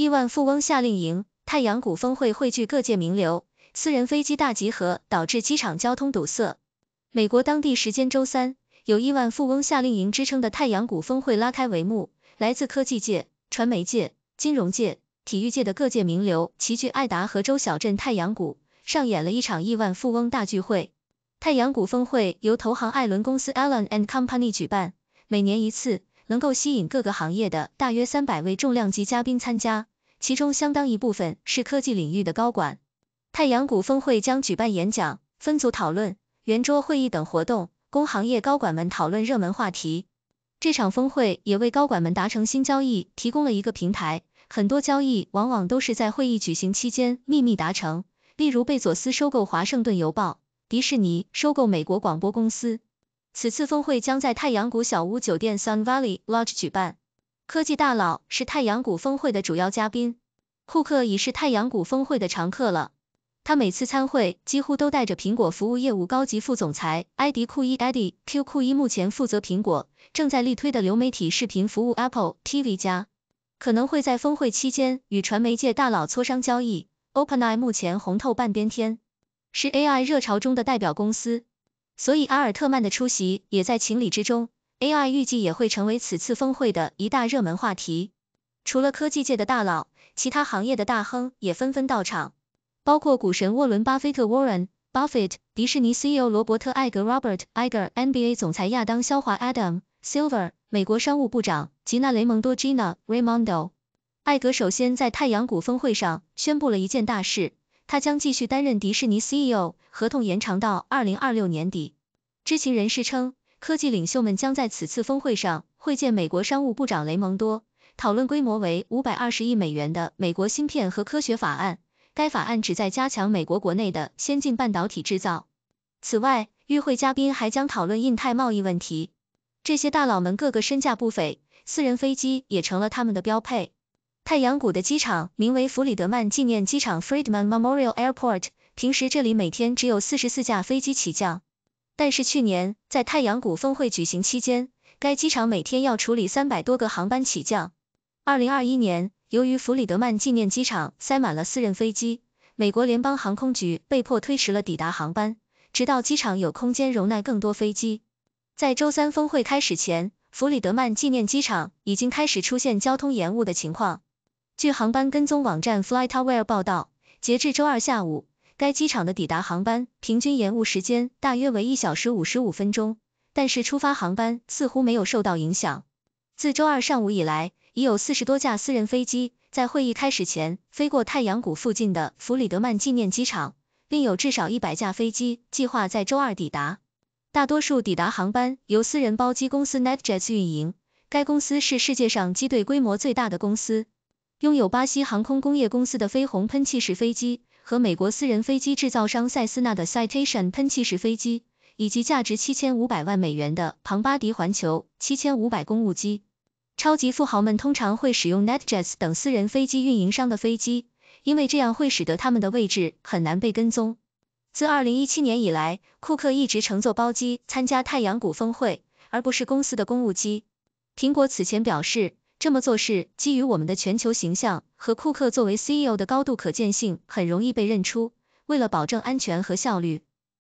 亿万富翁夏令营、太阳谷峰会汇聚各界名流，私人飞机大集合导致机场交通堵塞。美国当地时间周三，有亿万富翁夏令营之称的太阳谷峰会拉开帷幕，来自科技界、传媒界、金融界、体育界的各界名流齐聚爱达荷州小镇太阳谷，上演了一场亿万富翁大聚会。太阳谷峰会由投行艾伦公司 （Allen and Company） 举办，每年一次。能够吸引各个行业的大约三百位重量级嘉宾参加，其中相当一部分是科技领域的高管。太阳谷峰会将举办演讲、分组讨论、圆桌会议等活动，供行业高管们讨论热门话题。这场峰会也为高管们达成新交易提供了一个平台，很多交易往往都是在会议举行期间秘密达成，例如贝佐斯收购《华盛顿邮报》，迪士尼收购美国广播公司。此次峰会将在太阳谷小屋酒店 Sun Valley Lodge 举办，科技大佬是太阳谷峰会的主要嘉宾。库克已是太阳谷峰会的常客了，他每次参会几乎都带着苹果服务业务高级副总裁埃迪库伊 Eddie Q 库伊，目前负责苹果正在力推的流媒体视频服务 Apple TV 加，可能会在峰会期间与传媒界大佬磋商交易。OpenAI 目前红透半边天，是 AI 热潮中的代表公司。所以阿尔特曼的出席也在情理之中。AI 预计也会成为此次峰会的一大热门话题。除了科技界的大佬，其他行业的大亨也纷纷到场，包括股神沃伦·巴菲特 （Warren Buffett）、迪士尼 CEO 罗伯特·艾格 （Robert Iger）、NBA 总裁亚当·肖华 （Adam Silver）、美国商务部长吉娜·雷蒙多 （Gina Raimondo）。艾格首先在太阳谷峰会上宣布了一件大事。他将继续担任迪士尼 CEO，合同延长到二零二六年底。知情人士称，科技领袖们将在此次峰会上会见美国商务部长雷蒙多，讨论规模为五百二十亿美元的《美国芯片和科学法案》。该法案旨在加强美国国内的先进半导体制造。此外，与会嘉宾还将讨论印太贸易问题。这些大佬们个个身价不菲，私人飞机也成了他们的标配。太阳谷的机场名为弗里德曼纪念机场 （Friedman Memorial Airport）。平时这里每天只有四十四架飞机起降，但是去年在太阳谷峰会举行期间，该机场每天要处理三百多个航班起降。二零二一年，由于弗里德曼纪念机场塞满了私人飞机，美国联邦航空局被迫推迟了抵达航班，直到机场有空间容纳更多飞机。在周三峰会开始前，弗里德曼纪念机场已经开始出现交通延误的情况。据航班跟踪网站 f l i g h t a w a r e 报道，截至周二下午，该机场的抵达航班平均延误时间大约为一小时五十五分钟，但是出发航班似乎没有受到影响。自周二上午以来，已有四十多架私人飞机在会议开始前飞过太阳谷附近的弗里德曼纪念机场，另有至少一百架飞机计划在周二抵达。大多数抵达航班由私人包机公司 NetJets 运营，该公司是世界上机队规模最大的公司。拥有巴西航空工业公司的飞鸿喷气式飞机和美国私人飞机制造商塞斯纳的 Citation 喷气式飞机，以及价值七千五百万美元的庞巴迪环球七千五百公务机，超级富豪们通常会使用 NetJets 等私人飞机运营商的飞机，因为这样会使得他们的位置很难被跟踪。自二零一七年以来，库克一直乘坐包机参加太阳谷峰会，而不是公司的公务机。苹果此前表示。这么做是基于我们的全球形象和库克作为 CEO 的高度可见性，很容易被认出。为了保证安全和效率。